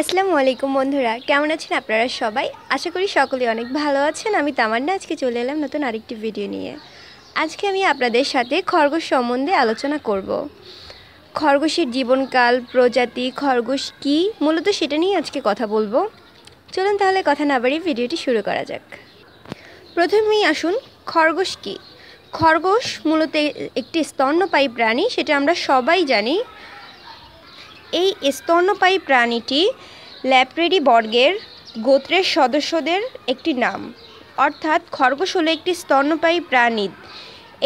আসসালামু আলাইকুম বন্ধুরা কেমন আছেন আপনারা সবাই আশা করি সকলে অনেক ভালো আছেন আমি তামান্না আজকে চলে এলাম নতুন আরেকটি ভিডিও নিয়ে আজকে আমি আপনাদের সাথে খরগোশ সম্বন্ধে আলোচনা করব। খরগোশের জীবনকাল প্রজাতি খরগোশ কি মূলত সেটা নিয়ে আজকে কথা বলবো চলুন তাহলে কথা না বাড়িয়ে ভিডিওটি শুরু করা যাক প্রথমেই আসুন খরগোশ কি খরগোশ মূলত একটি স্তন্যপায়ী প্রাণী সেটা আমরা সবাই জানি এই স্তন্যপায়ী প্রাণীটি ল্যাপ্রেডি বর্গের গোত্রের সদস্যদের একটি নাম অর্থাৎ খরগোশ হলো একটি স্তন্যপায়ী প্রাণী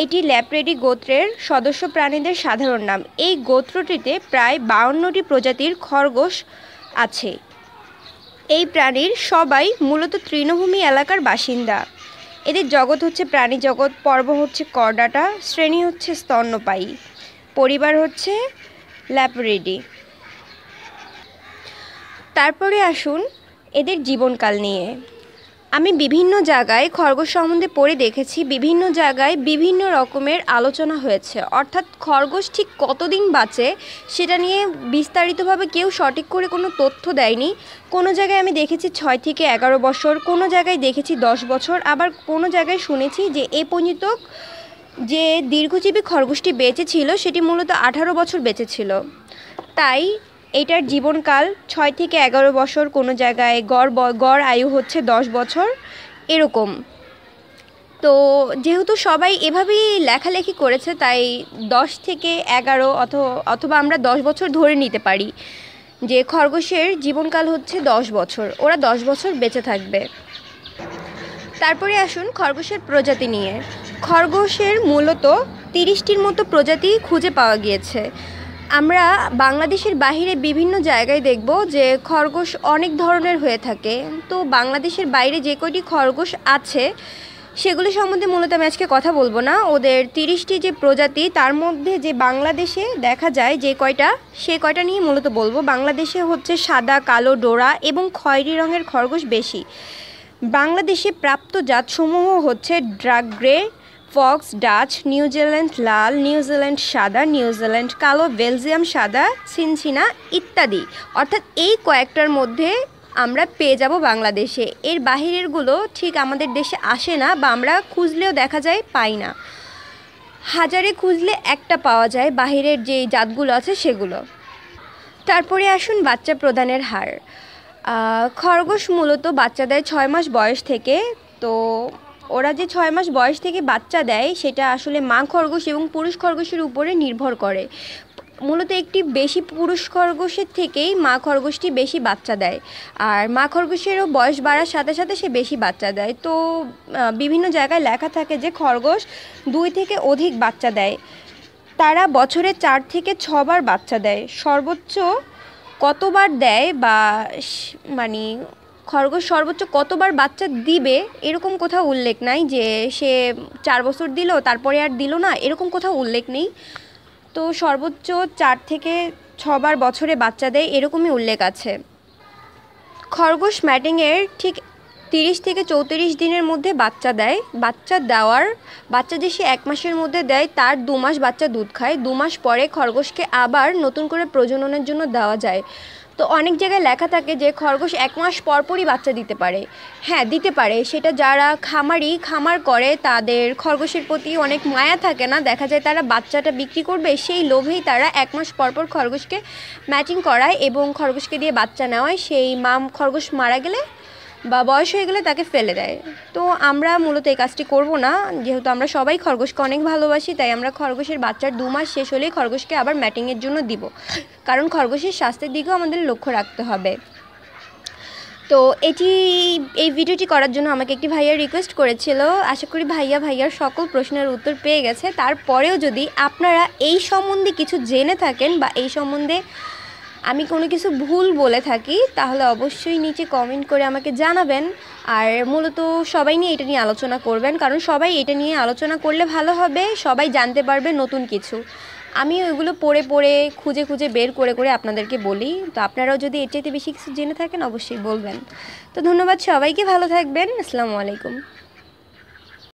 এটি ল্যাপ্রেডি গোত্রের সদস্য প্রাণীদের সাধারণ নাম এই গোত্রটিতে প্রায় বাউন্নটি প্রজাতির খরগোশ আছে এই প্রাণীর সবাই মূলত তৃণভূমি এলাকার বাসিন্দা এদের জগৎ হচ্ছে প্রাণী জগৎ পর্ব হচ্ছে করডাটা শ্রেণী হচ্ছে স্তন্যপায়ী পরিবার হচ্ছে ল্যাপরেডি তারপরে আসুন এদের জীবনকাল নিয়ে আমি বিভিন্ন জায়গায় খরগোশ সম্বন্ধে পড়ে দেখেছি বিভিন্ন জায়গায় বিভিন্ন রকমের আলোচনা হয়েছে অর্থাৎ খরগোশ ঠিক কতদিন বাঁচে সেটা নিয়ে বিস্তারিতভাবে কেউ সঠিক করে কোনো তথ্য দেয়নি কোনো জায়গায় আমি দেখেছি ছয় থেকে এগারো বছর কোনো জায়গায় দেখেছি দশ বছর আবার কোনো জায়গায় শুনেছি যে এ পর্যন্ত যে দীর্ঘজীবী খরগোশটি বেঁচে ছিল সেটি মূলত আঠারো বছর বেঁচে ছিল তাই এটার জীবনকাল ছয় থেকে এগারো বছর কোনো জায়গায় গড় গড় আয়ু হচ্ছে দশ বছর এরকম তো যেহেতু সবাই এভাবেই লেখালেখি করেছে তাই দশ থেকে এগারো অথবা আমরা দশ বছর ধরে নিতে পারি যে খরগোশের জীবনকাল হচ্ছে দশ বছর ওরা দশ বছর বেঁচে থাকবে তারপরে আসুন খরগোশের প্রজাতি নিয়ে খরগোশের মূলত তিরিশটির মতো প্রজাতি খুঁজে পাওয়া গিয়েছে আমরা বাংলাদেশের বাহিরে বিভিন্ন জায়গায় দেখব যে খরগোশ অনেক ধরনের হয়ে থাকে তো বাংলাদেশের বাইরে যে কয়টি খরগোশ আছে সেগুলি সম্বন্ধে মূলত আমি আজকে কথা বলবো না ওদের তিরিশটি যে প্রজাতি তার মধ্যে যে বাংলাদেশে দেখা যায় যে কয়টা সে কয়টা নিয়ে মূলত বলবো বাংলাদেশে হচ্ছে সাদা কালো ডোরা এবং খয়েরি রঙের খরগোশ বেশি বাংলাদেশে প্রাপ্ত জাতসমূহ হচ্ছে ড্রাগ গ্রে ফক্স ডাচ নিউজিল্যান্ড লাল নিউজিল্যান্ড সাদা নিউজিল্যান্ড কালো বেলজিয়াম সাদা সিনসিনা ইত্যাদি অর্থাৎ এই কয়েকটার মধ্যে আমরা পেয়ে যাব বাংলাদেশে এর বাহিরেরগুলো ঠিক আমাদের দেশে আসে না বা আমরা খুঁজলেও দেখা যায় পাই না হাজারে খুঁজলে একটা পাওয়া যায় বাহিরের যে জাতগুলো আছে সেগুলো তারপরে আসুন বাচ্চা প্রদানের হার খরগোশ মূলত বাচ্চা দেয় ছয় মাস বয়স থেকে তো ওরা যে ছয় মাস বয়স থেকে বাচ্চা দেয় সেটা আসলে মা খরগোশ এবং পুরুষ খরগোশের উপরে নির্ভর করে মূলত একটি বেশি পুরুষ খরগোশের থেকেই মা খরগোশটি বেশি বাচ্চা দেয় আর মা খরগোশেরও বয়স বাড়ার সাথে সাথে সে বেশি বাচ্চা দেয় তো বিভিন্ন জায়গায় লেখা থাকে যে খরগোশ দুই থেকে অধিক বাচ্চা দেয় তারা বছরে চার থেকে ছবার বাচ্চা দেয় সর্বোচ্চ কতবার দেয় বা মানে খরগোশ সর্বোচ্চ কতবার বাচ্চা দিবে এরকম কোথাও উল্লেখ নাই যে সে চার বছর দিল তারপরে আর দিল না এরকম কোথাও উল্লেখ নেই তো সর্বোচ্চ চার থেকে ছবার বছরে বাচ্চা দেয় এরকমই উল্লেখ আছে খরগোশ ম্যাটিংয়ের ঠিক তিরিশ থেকে চৌত্রিশ দিনের মধ্যে বাচ্চা দেয় বাচ্চা দেওয়ার বাচ্চা যে সে এক মাসের মধ্যে দেয় তার দু মাস বাচ্চা দুধ খায় দু মাস পরে খরগোশকে আবার নতুন করে প্রজননের জন্য দেওয়া যায় তো অনেক জায়গায় লেখা থাকে যে খরগোশ এক মাস পরপরই বাচ্চা দিতে পারে হ্যাঁ দিতে পারে সেটা যারা খামারি খামার করে তাদের খরগোশের প্রতি অনেক মায়া থাকে না দেখা যায় তারা বাচ্চাটা বিক্রি করবে সেই লোভেই তারা এক মাস পরপর খরগোশকে ম্যাচিং করায় এবং খরগোশকে দিয়ে বাচ্চা নেওয়ায় সেই মাম খরগোশ মারা গেলে বা বয়স হয়ে গেলে তাকে ফেলে দেয় তো আমরা মূলত এই কাজটি করব না যেহেতু আমরা সবাই খরগোশকে অনেক ভালোবাসি তাই আমরা খরগোশের বাচ্চার দু মাস শেষ হলেই খরগোশকে আবার ম্যাটিংয়ের জন্য দিব কারণ খরগোশের স্বাস্থ্যের দিকেও আমাদের লক্ষ্য রাখতে হবে তো এটি এই ভিডিওটি করার জন্য আমাকে একটি ভাইয়া রিকোয়েস্ট করেছিল আশা করি ভাইয়া ভাইয়ার সকল প্রশ্নের উত্তর পেয়ে গেছে তারপরেও যদি আপনারা এই সম্বন্ধে কিছু জেনে থাকেন বা এই সম্বন্ধে আমি কোনো কিছু ভুল বলে থাকি তাহলে অবশ্যই নিচে কমেন্ট করে আমাকে জানাবেন আর মূলত সবাই নিয়ে এটা নিয়ে আলোচনা করবেন কারণ সবাই এটা নিয়ে আলোচনা করলে ভালো হবে সবাই জানতে পারবে নতুন কিছু আমি ওইগুলো পড়ে পড়ে খুঁজে খুঁজে বের করে করে আপনাদেরকে বলি তো আপনারাও যদি এর চাইতে বেশি কিছু জেনে থাকেন অবশ্যই বলবেন তো ধন্যবাদ সবাইকে ভালো থাকবেন আসসালামু আলাইকুম